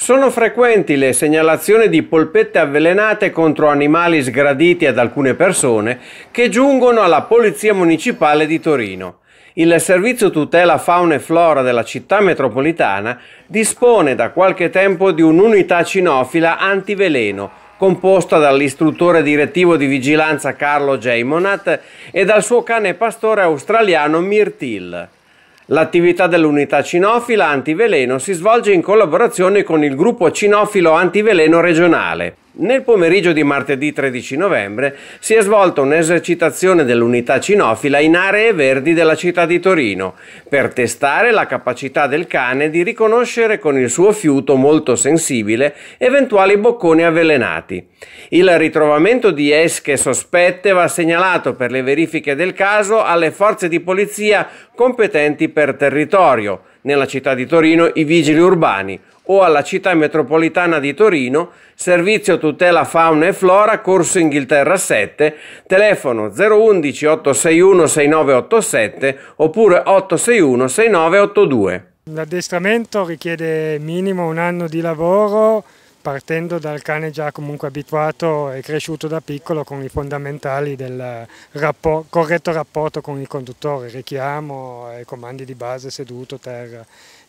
Sono frequenti le segnalazioni di polpette avvelenate contro animali sgraditi ad alcune persone che giungono alla Polizia Municipale di Torino. Il Servizio Tutela Fauna e Flora della città metropolitana dispone da qualche tempo di un'unità cinofila antiveleno composta dall'istruttore direttivo di vigilanza Carlo J. Monat e dal suo cane pastore australiano Mirtil. L'attività dell'unità cinofila antiveleno si svolge in collaborazione con il gruppo cinofilo antiveleno regionale. Nel pomeriggio di martedì 13 novembre si è svolta un'esercitazione dell'unità cinofila in aree verdi della città di Torino per testare la capacità del cane di riconoscere con il suo fiuto molto sensibile eventuali bocconi avvelenati. Il ritrovamento di esche sospette va segnalato per le verifiche del caso alle forze di polizia competenti per territorio, nella città di Torino i vigili urbani, o alla città metropolitana di Torino, servizio tutela fauna e flora, corso Inghilterra 7, telefono 011 861 6987 oppure 861 6982. L'addestramento richiede minimo un anno di lavoro partendo dal cane già comunque abituato e cresciuto da piccolo con i fondamentali del rapporto, corretto rapporto con il conduttore, richiamo e comandi di base seduto, terra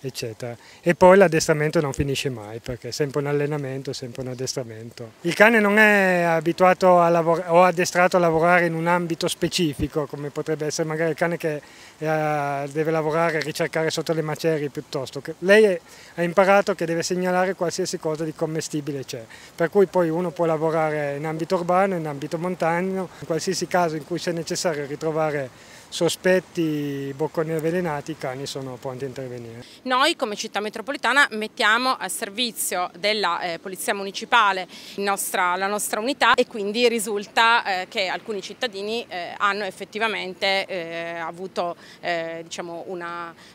eccetera. E poi l'addestramento non finisce mai perché è sempre un allenamento, sempre un addestramento. Il cane non è abituato a lavorare o addestrato a lavorare in un ambito specifico come potrebbe essere magari il cane che eh, deve lavorare, e ricercare sotto le macerie piuttosto. Lei ha imparato che deve segnalare qualsiasi cosa di commestibile c'è, per cui poi uno può lavorare in ambito urbano, in ambito montagno, in qualsiasi caso in cui sia necessario ritrovare sospetti bocconi avvelenati, i cani sono pronti a intervenire. Noi come città metropolitana mettiamo a servizio della eh, Polizia Municipale nostra, la nostra unità e quindi risulta eh, che alcuni cittadini eh, hanno effettivamente eh, avuto eh, diciamo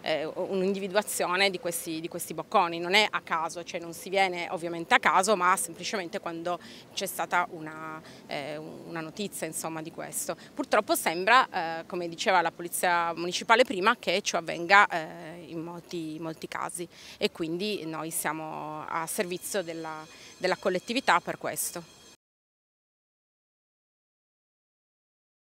eh, un'individuazione un di, di questi, bocconi. Non è a caso, cioè non si viene ovviamente a caso ma semplicemente quando c'è stata una, una notizia insomma, di questo. Purtroppo sembra, come diceva la Polizia Municipale prima, che ciò avvenga in molti molti casi e quindi noi siamo a servizio della, della collettività per questo.